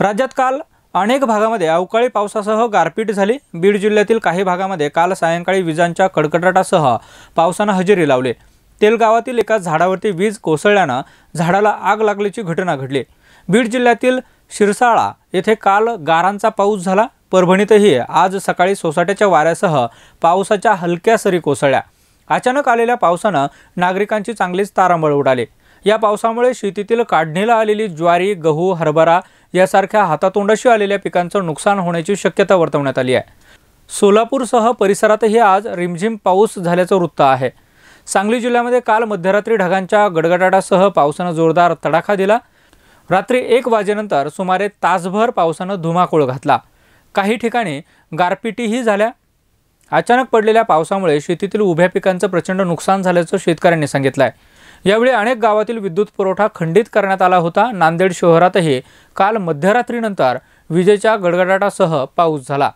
राज्यात काल अनेक भागामध्ये अवकाळी पावसासह गारपीट झाली बीड जिल्ह्यातील काही भागामध्ये काल सायंकाळी विजांच्या कडकडाटासह पावसानं हजेरी लावले तेलगावातील एका झाडावरती वीज कोसळल्यानं झाडाला आग लागल्याची घटना घडली बीड जिल्ह्यातील शिरसाळा येथे काल गारांचा पाऊस झाला परभणीतही आज सकाळी सोसाट्याच्या वाऱ्यासह पावसाच्या हलक्या सरी कोसळल्या अचानक आलेल्या पावसानं नागरिकांची चांगलीच तारांबळ उडाली या पावसामुळे शेतीतील काढणीला आलेली ज्वारी गहू हरभरा यासारख्या हातातोंडाशी आलेल्या पिकांचं नुकसान होण्याची शक्यता वर्तवण्यात आली आहे सोलापूरसह परिसरातही आज रिमझिम पाऊस झाल्याचं वृत्त आहे सांगली जिल्ह्यामध्ये काल मध्यरात्री ढगांच्या गडगडाटासह पावसानं जोरदार तडाखा दिला रात्री एक वाजेनंतर सुमारे तासभर पावसानं धुमाकूळ घातला काही ठिकाणी गारपिटीही झाल्या अचानक पडलेल्या पावसामुळे शेतीतील उभ्या पिकांचं प्रचंड नुकसान झाल्याचं शेतकऱ्यांनी सांगितलं आहे यावेळी अनेक गावातील विद्युत पुरवठा खंडित करण्यात आला होता नांदेड शहरातही काल मध्यरात्रीनंतर विजेच्या गडगडाटासह पाऊस झाला